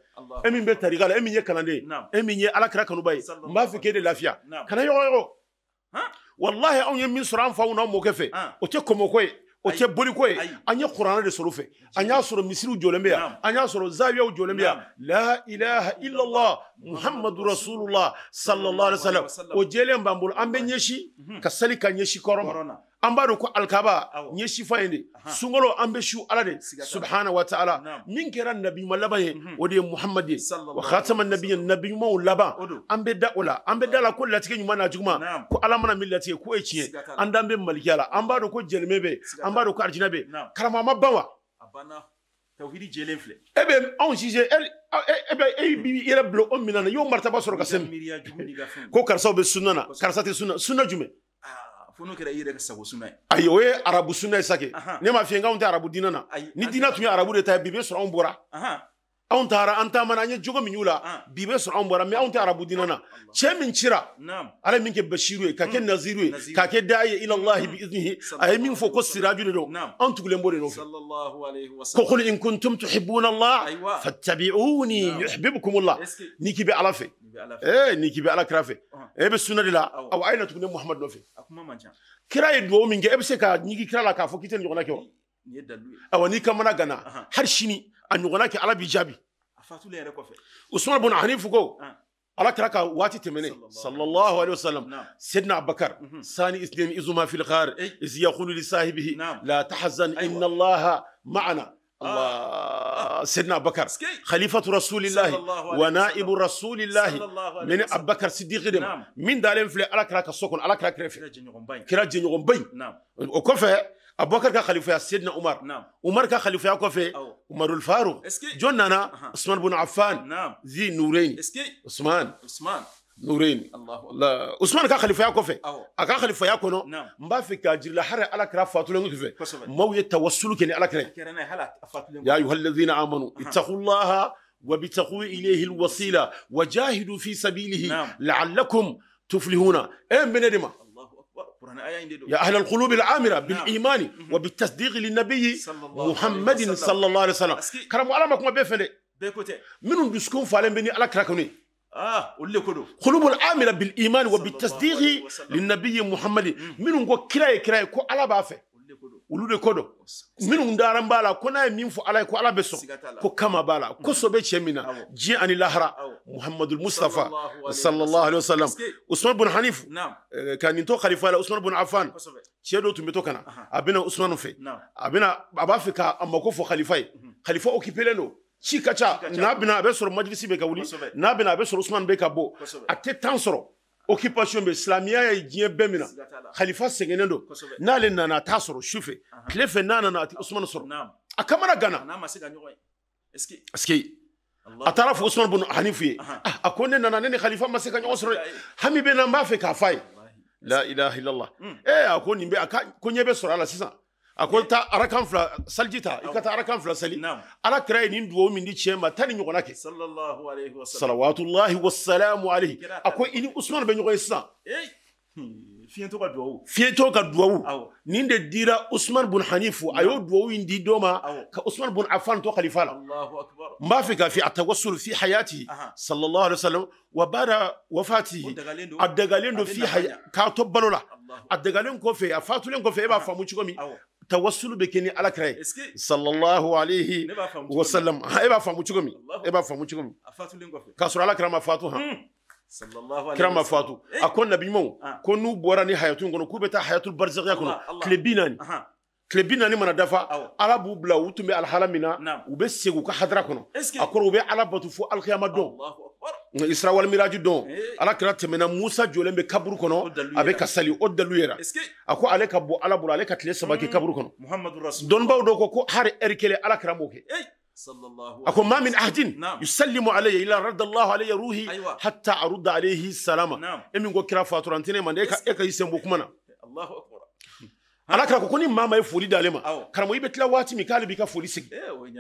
امين بيتا ريغال امين يكالاندي نعم. امين يي على كراكانو باي ما في كيدي لافيا كان يورو والله اون يمين سران فاونا موكفي آه. وتكو موكوي o tɛ boliko ye an ye kuranɛ de sɔrɔ fɛ an y'a sɔrɔ misiriw jɔlen bɛ yan an y'a sɔrɔ zawiyaw jɔlen bɛ yan la ilaha illallah muhamadu rasulullah sallallahu alaihi wasallam o jɛlen b'an bolo an bɛ ɲɛsin ka seli ka ɲɛsin kɔrɔ ma an ko alkaba nye ye sifa ye de alade subhana wa ta'ala min kera nabi malaba ye wode muhammad ye wa khatama nabiya nabi laban an bɛ da o la an bɛ da la ko latigɛ ɲuman n'a juguman ko ala mana min latigɛ k'o ye tiɲɛ an dan bɛ ko jɛnɛmɛ bɛ an ko arijinɛ bɛ karama ma ban wa. tawhidi jɛlen filɛ. e bɛ anw sise e e b'i yɛrɛ blo on minana y'o martaba soro kasem ko karsa be sunna karsa te sunna sunna jumɛn. fo n'o kɛra i yɛrɛ ka sago suna ye ayi o ye arabu suna ye sake ne ma fiyɛ n k'anw tɛ arabu diinɛ na ni diinɛ tun ye arabu de ta ye bi bɛ sɔrɔ anw bɔra أون تارا أن تامان أني جوجو مينولا بيبس أون برا مي أون تارا بودينا نا شيء من شرا نعم على مينك بشيروي كاكي نزيروي كاكي داعي إلى الله بإذنه أي مين فوكس سراج نرو نعم أن تقولين بوري نو صلى الله عليه وسلم كقول إن كنتم تحبون الله أيوة. فاتبعوني يحببكم الله نيكي بألفي إيه نيكي بألكرافي إيه بالسنة لا أو أين تقولين محمد نوفي أكما ما جاء كرا يدوه مينك إيه بس كا نيكي كرا لا كافو كيتن يقولنا كيو أو نيكا منا غنا هرشيني أن يغناك على بجابي عثمان بن عنيف فوكو أراك راك واتي تمني صلى الله عليه وسلم سيدنا أبو بكر ثاني إسلام إذ ما في الغار إذ يقول لصاحبه لا تحزن إن الله معنا سيدنا أبو بكر خليفة رسول الله ونائب رسول الله من أبو بكر صديق دم من دالين في أراك راك سكون أراك راك رفي كرا جنيهم بين كرا جنيهم بين وكفه ابو بكر كان خليفه سيدنا عمر نعم عمر كان خليفه كوفي عمر الفاروق جون انا عثمان بن عفان نعم ذي نورين عثمان عثمان نورين الله لا عثمان كان خليفه كوفي اكا خليفه يكونو نعم مبا في كاجر لا حر على كرا نو كوفي مو يتوسلك ني يعني على كرا يا ايها الذين امنوا اتقوا الله وبتقوا اليه الوسيله وجاهدوا في سبيله نعم. لعلكم تفلحون ام إيه بنادم آية يا أهل القلوب العامرة نعم. بالإيمان وبالتصديق للنبي محمد صلى الله عليه وسلم كرم علامك ما بيفلي من بيسكون فعلين بني على كراكوني آه، قلوب العامرة بالإيمان وبالتصديق للنبي محمد من منهم كراي كراي كو على بافه olu de ko don minnu dara b'a la ko n'a ye min fɔ ala ye ko ala bɛ sɔn ko kama b'a la kosɔ mm. bɛ cɛ min na diɲɛ ani lahara muhamadu mustafa sallallahu alaihi wasallam usman bin hanif eh, ka nin to kalifa la usman bin afan cɛ dɔ tun bɛ to ka na a bɛna usman fɛ a bɛna a b'a fɛ k'a mako fɔ kalifa ye mhm. kalifa occupelen don ci ka ca n'a bɛna a bɛ sɔrɔ majlisi bɛ ka wuli n'a bɛna a bɛ sɔrɔ usman bɛ ka bɔ a tɛ tan sɔrɔ occupation bɛ silamɛya ye diɲɛ bɛɛ min na khalifa sɛgɛnnen don n'ale nana a t'a sɔrɔ su tile fɛ n'a nana a tɛ usumani sɔrɔ a kamana gana parce a taara fɔ usumani bunu hanifu ye a ko ne nana ne ni khalifa ma se ka ɲɔgɔn sɔrɔ hami bɛ na n b'a fɛ k'a f'a ye la ilaha illallah ee a ko nin bɛ a ka ko ɲɛ bɛ sɔrɔ a la sisan أقول تا أركان فلا سلجتا يكتا أركان فلا سلي نعم أنا كراي نين دوو من دي شيما تاني نيو غناكي صلى الله عليه وسلم صلوات الله والسلام عليه أقول إني أسمان بن يغيسا إيه فين توقع دوو فين توقع دوو نين دي ديرا أسمان بن حنيفو نعم. أيو دوو إن دي دوما أسمان بن عفان توقع لفالا الله أكبر ما فيك في التوصل في حياتي صلى الله عليه وسلم وبارا وفاته أدقالين دو في حياتي كاتب بلولا أدقالين كوفي أفاتو لين كوفي إبا فاموشي كومي توصل بكني على كري صلى الله عليه وسلم ايبا إيه، فامو تشغمي ايبا إيه، فامو تشغمي افاتو لينغوفي كاسر على كرام افاتو صلى كرام افاتو إيه. اكون نبي مو آه. كونو بوراني حياتو كونو كوبتا حياتو البرزخ يكونو كلبيناني كلبيناني من دفا على بوبلا وتمي الحلمنا نعم. وبسيغو كحضركونو اكو روبي على بطفو الخيامه دو isra wal miraji don eh. ala kira tɛmɛna musa jɔlen bɛ kaburu kɔnɔ a bɛ ka sali o dalu yɛrɛ a ko ale ka bɔ ala bolo ale ka tile saba kɛ hmm. kaburu kɔnɔ dɔnnibaw dɔw ko ko hali ɛri kelen ala kira m'o kɛ أكو ما من أحد يسلم علي إلا رد الله علي روحي أيوة. حتى أرد عليه السلام نعم إمي نقول كرا فاتورانتين من إيكا إيكا يسمى بكمنا الله أكبر أنا كرا كوني ما ما يفولي دالما كرا مو يبتلا واتي مكالي بيكا فولي سجي إيه وين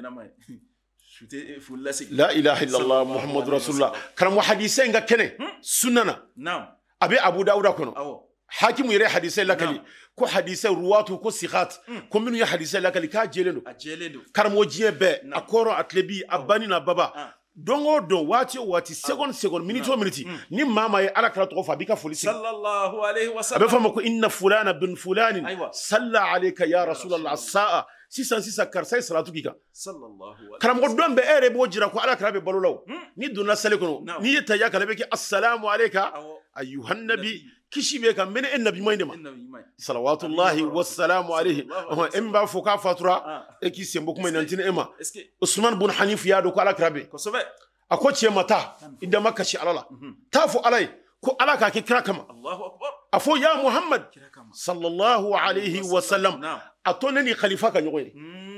la ilaha illallah muhammadu rasulullah karamɔgɔ hadisa in ka kɛnɛ sunana a bɛ abu dawuda kɔnɔ hakimu yɛrɛ hadisa lakali ko hadisa ruwatu ko sihat ko minnu ye hadisa lakali k'a jɛlen don karamɔgɔ diɲɛ bɛɛ a kɔrɔ a tilebi a bani n'a baba don o don waati o waati seconde seconde minute o minute ni maa maa ye ala kira tɔgɔ fɔ a b'i ka foli segin a bɛ fɔ a ma ko inna fulana bin fulani salla alayka ya rasulallah sa'a sisan sisan karisa ye salatu k'i kan karamɔgɔ dɔn bɛ e yɛrɛ b'o jira ko ala kira bɛ balo la o n'i donna sali kɔnɔ n'i ye taya kala i bɛ kɛ asalamu aleka ayuhan nabi kisi bɛ kan mɛnɛ e nabiɲuman de ma salawatulahi wasalamu alehi e min b'a fɔ k'a fatura e k'i sen bɔ kuma in na n tɛ ne e ma usman bun hanifu y'a dɔn ko ala kira bɛ yen a ko cɛ ma taa i dama kasi ala la taa fɔ ala ye ko ala k'a kɛ kira kama a fɔ ya muhamad sallallahu alaihi wasalam a to ne ni khalifa ka ɲɔgɔn ye hmm.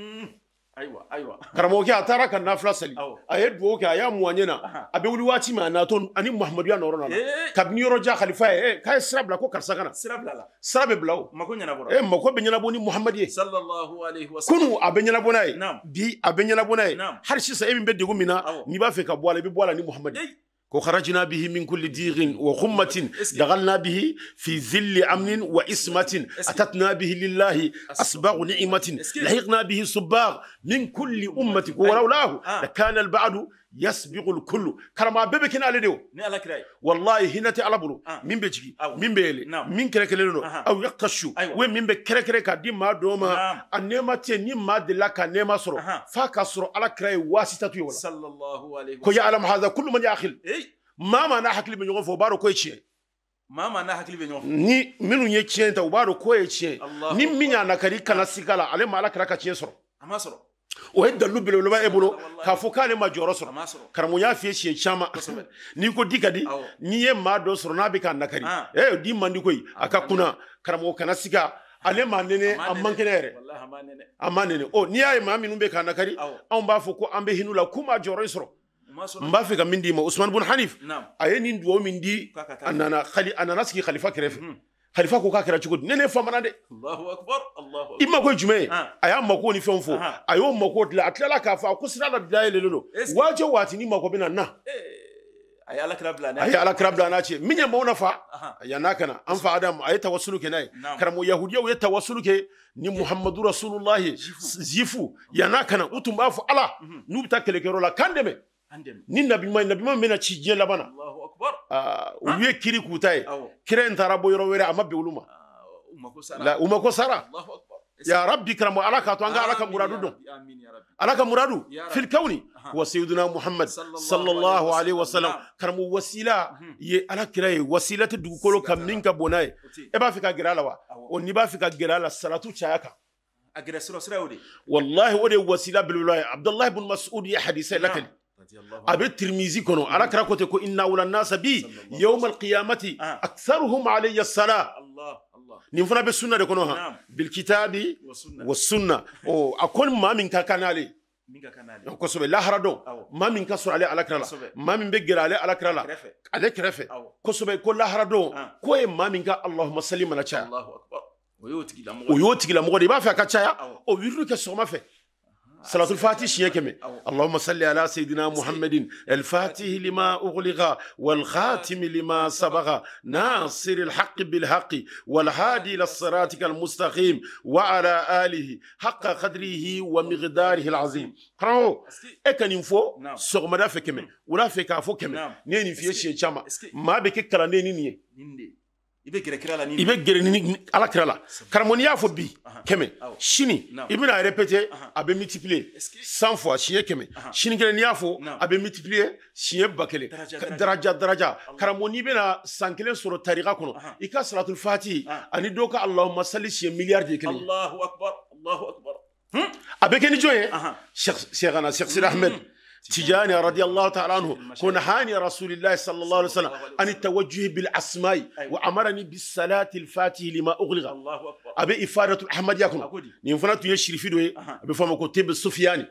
karamɔgɔkɛ a taara ka nafila seli a ye duwawu kɛ a y'a muwa ɲɛna a bɛ wuli waati min a natɔ ani mahamaduyya nɔrɔ nana kabini yɔrɔ ja khalifa ye eh, k'a ye sira bila ko karisa kana sira bɛ bila o mako eh, bɛ ɲɛnabɔ ni muhamadi ye kunu a bɛ ɲɛnabɔ n'a ye bi a bɛ ɲɛnabɔ n'a ye hali sisan e min bɛ degun min na n'i b'a fɛ ka bɔ a la i bɛ bɔ a la ni muhamadi ye وخرجنا به من كل ديغ وخمة دخلنا به في ذل أمن وإسمة أتتنا به لله أسباغ نعمة لحقنا به صباغ من كل أمة ولولاه آه. لكان البعد yasbiqul kullu karama bɛɛ bɛ kɛnɛ ale de o ni ala kira ye wallahi hinɛ tɛ ala bolo ah. min bɛ jigin min bɛ yɛlɛ min kɛrɛkɛlen don aw yaktashu we min bɛ kɛrɛkɛrɛ ka di maa dɔw ma a nɛɛma tɛ ni maa delila ka nɛɛma sɔrɔ f'a ka sɔrɔ ala kira ye waasi tatu ye o la ko ya alam haza kullu man yaakil maa maa n'a hakili bɛ ɲɔgɔn fɛ o b'a dɔn k'o ye tiɲɛ ye mama n'a hakili bɛ ɲɔgɔn ni minnu ye tiɲɛ ta u b'a dɔn k'o ye tiɲɛ ni min y'a nakari kana sigi a la ale ma ala kira ka tiɲɛ sɔrɔ a ma sɔrɔ o ye dalilu belebeleba e bolo k'a fɔ k'ale ma jɔyɔrɔ sɔrɔ karamɔgɔ y'a f'i ye siɲɛ caman n'i ko di ka di n'i ye maa dɔ sɔrɔ n'a bɛ k'a nakari ah. ee eh, o di man di koyi a ka kunna karamɔgɔ kana siga ale ma nɛnɛ a man kɛnɛ yɛrɛ a ma nɛnɛ ɔ n'i y'a ye maa minnu bɛ k'a nakari anw b'a fɔ ko an bɛ hinɛ u la k'u ma jɔyɔrɔ in sɔrɔ n b'a fɛ ka min d'i ma usman bun hanif a ye nin duwawu min di a nana sigi khalifa kɛrɛfɛ mhm. halifa ko k'a kɛra cogo di ne ne famana dɛ i mako ye jumɛn ye a ah. y'a mako ni fɛnw fɔ a ah. y'o mako dilan a tilala k'a fɔ a ko sira la dayɛlɛlen don waati o waati ni mako bɛ na na a ye alakira bila n'a cɛ min ye maaw nafa yann'a ka na an fa adamu a ye tawasulu kɛ n'a ye karamɔgɔ yahudiyaw ye tawasulu kɛ ni muhamadu rasulullahi zifu yann'a ka na u tun b'a fɔ ala n'u bɛ taa kɛlɛkɛyɔrɔ la k'an dɛmɛ ni nabima ye nabima min bɛna ci diɲɛ laban na آه، آه. ويا كيري كوتاي كرين ترى بويرو ويرا ما بيولوما آه، لا وما كوسارا يا ربي كرمو على كاتوانا على كامورادو يا على كامورادو في الكون هو سيدنا محمد صلى الله عليه وسلم نعم. كرمو وسيلة يا على كراي وسيلة دوكولو كامينكا بوناي ابا فيكا جرالاوا ونبا فيكا جرالا سراتو شاكا والله ودي وسيلة بالولاية عبد الله بن مسعود يا حديث نعم. أبي الترمذي كنو أنا كرا كنت كو إن أول الناس بي يوم القيامة آه. أكثرهم علي الصلاة الله الله نيفنا بالسنة كنوها نعم. بالكتاب والسنة أو أكون ما من كان علي من كان علي لا هردو ما من كسر عليه على كرلا ما من بقر عليه على كرلا عليك رفع كسبة كل لا هردو آه. كوي إيه ما من كا اللهم سلم على الله أكبر ويوتك لا مغري ويوتك لا مغري ما في كاتشايا أو يروك السوما في صلاة الفاتح هي كمي اللهم صل على سيدنا محمد الفاتح لما أغلق والخاتم لما سبغ ناصر الحق بالحق والهادي إلى المستقيم وعلى آله حق قدره ومقداره العظيم قرأوا إكن فو سغمدا فكمي ولا فكافو كمي نيني في شيء ما بك كلا نيني ibe gere kira la ni i bɛ ni ala kira la karamɔgɔ n'i y'a fɔ bi keme sini ibe na répéter abe multiplier 100 fois chien keme sini gere n'i y'a fɔ a multiplier chien bakele daraja daraja karamoni n'i na san soro tariqa tarika ika salatul fati ani dɔw ka alahuma sali siɲɛ miliyari de ye allahu akbar a bɛ kɛ ni jɔn ye cheikh sɛgisiri ahmed. تجاني رضي الله تعالى عنه هاني رسول الله صلى الله عليه وسلم أن التوجه بالأسماء أيوة. وأمرني بالصلاة الفاتحة لما أغلق الله أكبر أبي إفادة أحمد يكون نفنا تيشري في دوي أبي فما كتب السفياني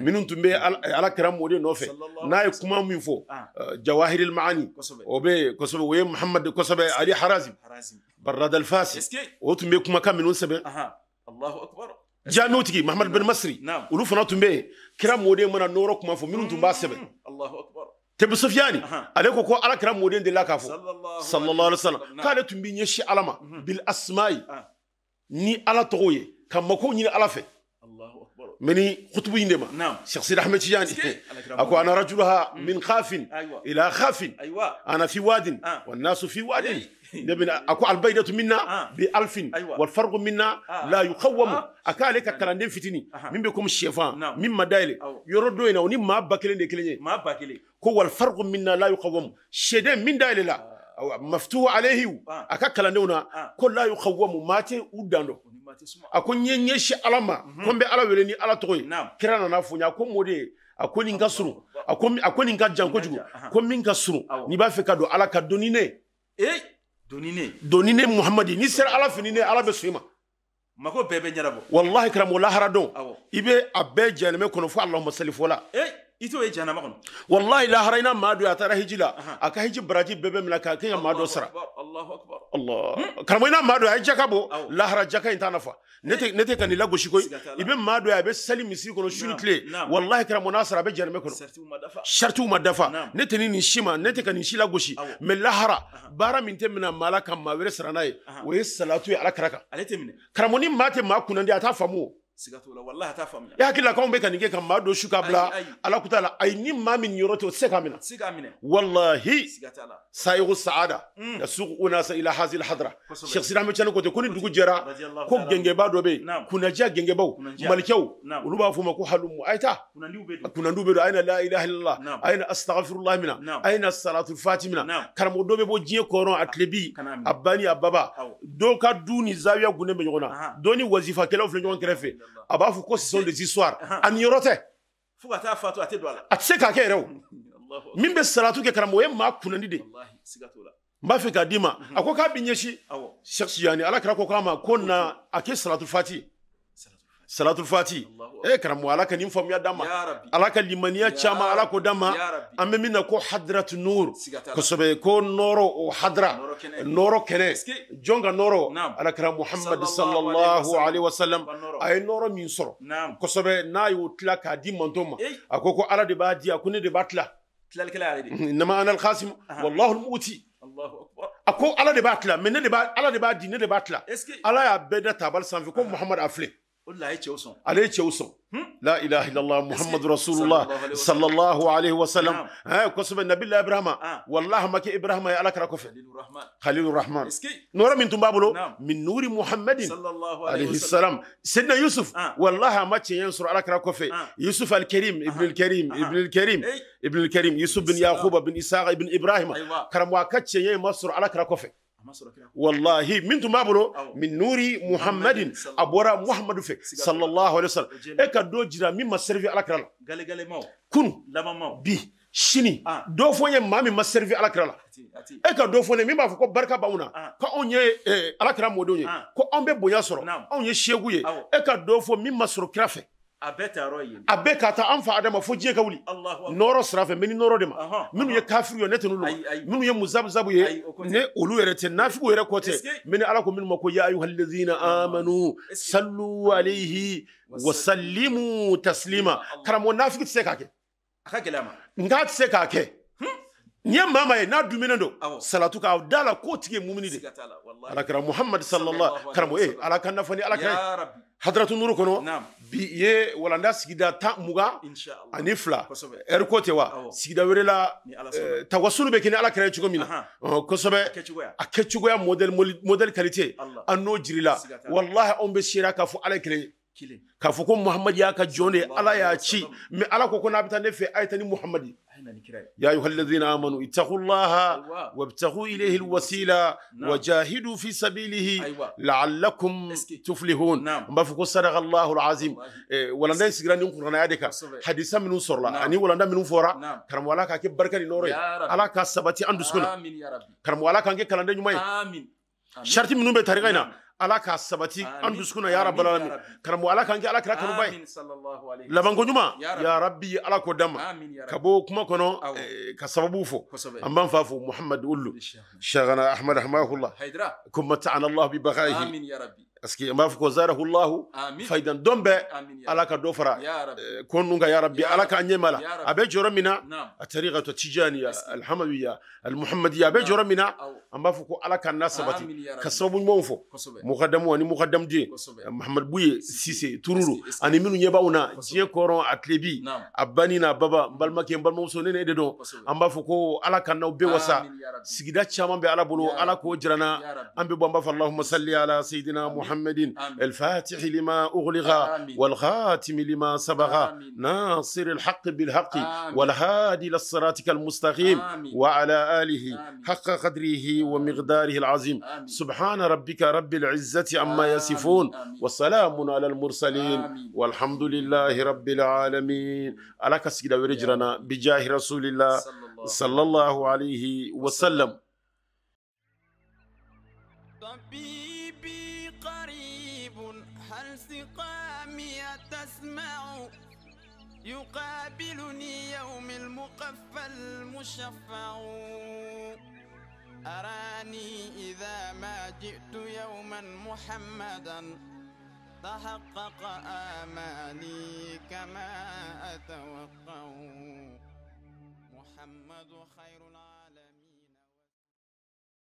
من أنت أيوة. بي على كرام ودي نوفي ناي كما من فو أه. أه، جواهر المعاني وبي كسب وي محمد كسب علي حرازي براد الفاسي وتنبي كما كان من سبب الله أكبر janotigi mahamad ben masri olu fana tun bɛ yen kira mɔden mana nɔrɔ kuma fɔ minnu tun b'a sɛbɛn hmm, tebu sufiyani ale ko ko ala kira mɔden delila k'a fɔ sallallahu alaihi wasallam k'ale tun b'i ɲɛsin ala ma hmm. bil asma'i ah. ni ala tɔgɔ ye ka makow ɲini ala fɛ مني خطب يندما نعم شيخ سيد احمد شيجاني اكو انا رجلها من خاف أيوة. الى خاف أيوة. انا في واد آه. والناس في واد نبي اكو البيضة منا آه. بألف أيوة. والفرق منا آه. لا يقوم آه. اكالك آه. كراندين فتني آه. من بكم الشيفان نعم. مما دايل يردو هنا وني ما باكلين كلين ما باكلين كو الفرق منا لا يقوم شدين من دايل لا آه. مفتوح عليه آه. اكا كلاندونا آه. كل لا يقوم ماتي ودانو a ko n ye ɲɛsin ala ma mhm. ko n bɛ ala wele ni ala tɔgɔ ye kira nana n ye a ko mun a ko nin ka surun a ko a ko nin ka jan kojugu ko min ka surun n'i b'a fɛ ka don ala ka dɔnni ne ee eh? ne ne muhamadi n'i sera ala fini ne ala bɛ ma mako bɛɛ bɛ ɲɛnabɔ walahi karamɔgɔ lahara don i bɛ a bɛɛ jɛnɛmɛ kɔnɔ fo alahu masali ee eh? i t'o ye jahanama kɔnɔ. walahi lahara i na maa dɔ ye a taara hiji hmm? la a ka hiji baraji bɛɛ bɛ minɛ k'a kɛ ka maa dɔ sara. karamɔgɔ i na maa dɔ ye a ye jaka bɔ lahara jaka in t'a nafa ne tɛ hmm? ne tɛ ka nin lagosi koyi i bɛ maa dɔ ye a bɛ sali misiri kɔnɔ su ni tile walahi karamɔgɔ n'a sara a bɛ jahanama kɔnɔ saritiw ma dafa ne tɛ ni nin si ma ne tɛ ka nin si lagosi mɛ lahara baara min tɛ minɛ maa la ka maa wɛrɛ sara n'a ye o ye salatu ye ala kira kan karamɔgɔ ni maa tɛ maa kunnandi a t'a faamu o. walahi a t'a faamuya. i hakili la k'anw bɛ ka nin kɛ ka maa don su ka bila ala ko t'a ni maa min yɔrɔ se k'a se k'a minɛ. walahi. siga t'a la. sayiku saada. ka sugu unasa ila hadra. kosɛbɛ sheikh siramɛ tiɲɛni ko ten ko ni dugu jɛra ko gɛngɛba dɔ bɛ yen. naamu kunnaja gɛngɛbaw. kunnaja malikɛw. naamu olu b'a fɔ o ma ko halumu a ye taa. kunnandiw bɛ don. kunnandiw bɛ don a ye na la ilaha illallah. naamu a mina. naamu salatu fati mina. naamu karamɔgɔ dɔ bɛ bɔ diɲɛ kɔrɔ a tile ka du zawiya gunnen bɛ ɲɔgɔn na dɔw ni wazifakɛlaw filɛ ɲɔgɔn kɛrɛfɛ. a b'a fɔ ko ce sont des histoires a niyɔrɔ tɛ fo ka taa faatu a ah, tɛ don a la a tɛ se k'a kɛ yɛrɛ o min bɛ salatu kɛ karamɔgɔ o ye maa kunnandi de n b'a fɛ k'a d'i ma a ko k'a bɛ ɲɛsin sɛkisi yanni ala kira ko k'a ma ko na a kɛ salatu fati salatul fati eh karamɔgɔ ala ka nin faamuya d'an ma ala limaniya caman ala ko d'an ma ko hadratu nur kosobe ko nɔrɔ o hadra noro kɛnɛ jɔn noro nɔrɔ ala kɛra muhamadu sallallahu alaihi wa sallam a min sɔrɔ kosɛbɛ n'a y'o tila k'a di manto ma ala de b'a di a ko ne de b'a tila nama anal khasimu wallahu muti a ko ala de b'a tila mɛ ne de b'a ala de b'a di ne de b'a tila ala y'a bɛɛ da tabali لا إله إلا الله محمد رسول الله صلى الله عليه وسلم نعم. ها قسم النبي الله إبراهيم آه. والله ما كي إبراهيم يا لك ركوف خليل الرحمن نور من تنبابلو نعم. من نور محمد صلى الله عليه وسلم سيدنا يوسف آه. والله ما كي ينصر لك ركوف آه. يوسف الكريم ابن الكريم ابن الكريم إيه؟ ابن الكريم يوسف بن يعقوب بن إسحاق بن إبراهيم أيوة. كرم وكتش ينصر على ركوف والله من ما برو من نوري محمد ابورا محمد في صلى الله عليه وسلم اكا إيه دو جرا مين ما سيرفي على كرالا غالي غالي ماو كون لا ماما بي شيني آه. دو فوني مامي ما سيرفي على كرالا اكا إيه دو فوني مين ما فوكو بركا باونا آه. كو اونيه إيه، على كرام مودوني آه. كو امبي بويا سورو نعم. اونيه شيغوي اكا دو فو مين ما سورو كرافي a bɛɛ k'a ta an fa adama fo diɲɛ ka wuli nɔrɔ sira fɛ n bɛ ni nɔrɔ de ma minnu ye kafiriw ye ne tɛ n'olu ma minnu ye muzabuzabu ye ne olu yɛrɛ tɛ nafigiw yɛrɛ kɔ tɛ n ni ala ko minnu ma ko ya ayuha amanu sallu alayhi wa taslima karamɔgɔ nafigi tɛ se k'a kɛ a tɛ se k'a kɛ n'i ye maa maa ye n'a duminen don salatu k'a da la k'o tigi ye mumuni de alakira muhamadu sallallahu karamɔgɔ ee eh, ala kan nafa ni ala kan hadaratu nuru kɔnɔ bi i ye walanda sigida tan mugan ani fila ɛri ko tɛ wa sigida wɛrɛ la eh, tawasulu bɛ kɛ ni alakira ye cogo min na kosɛbɛ a kɛcogoya modèle qualité an n'o jirila walahi anw bɛ seereya k'a fɔ ala ye kelen ye k'a fɔ ko muhamadu y'a ka jɔn de ye ala y'a ci mɛ ala ko ko n'a bɛ taa ne fɛ a ye taa ni muhamadu ye يا أيها الذين آمنوا اتقوا الله أيوة. وابتغوا إليه نعم. الوسيلة نعم. وجاهدوا في سبيله أيوة. لعلكم تفلحون ما نعم. فكو صدق الله العظيم إيه، ولا ناس غران ينكر أنا يدك حديثا من نصر لا أني ولا من فورا كرم ولا كاك بركة نوري على كسبتي أندسكنا آمين كرم ولا كان كلام ده يومي آمين شرط منو بتاريخنا alaka sabati an dusukun na ya rabbal alamin karamɔgɔ ala k'an kɛ ala kira kanuba ye ya rabbi ala ko dan kuma kɔnɔ ka sababu fɔ an b'an fa fo shagana ahmad hamahullah ko mata'ana allah bi bagayihi اسكي ما فك وزاره الله فايدا دومب علاك دوفرا يا رب كون نغا يا ربي علاك اني مالا ابي جرمنا الطريقه التجانيه الحمويه المحمديه ابي جرمنا ام فك علاك الناس بتي كسبو مونفو مقدم واني مقدم دي محمد بوي سيسي تورورو اني منو يباونا جي كورون اتليبي ابانينا بابا بالماكي بالموسو ني ندو ام فك علاك نو بي وسا سيدا تشامبي على بولو علاكو جرانا ام بي بام فالله اللهم على سيدنا محمد محمد آمين. الفاتح لما أغلغ والخاتم لما سبغ ناصر الحق بالحق والهادي لصراطك المستقيم وعلى آله آمين. حق قدره ومقداره العظيم آمين. سبحان ربك رب العزة عما يصفون وسلام على المرسلين آمين. والحمد لله رب العالمين على كسكدا ورجرنا بجاه رسول الله صلى الله عليه وسلم يقابلني يوم المقفى المشفع أراني إذا ما جئت يوما محمدا تحقق آماني كما أتوقع محمد خير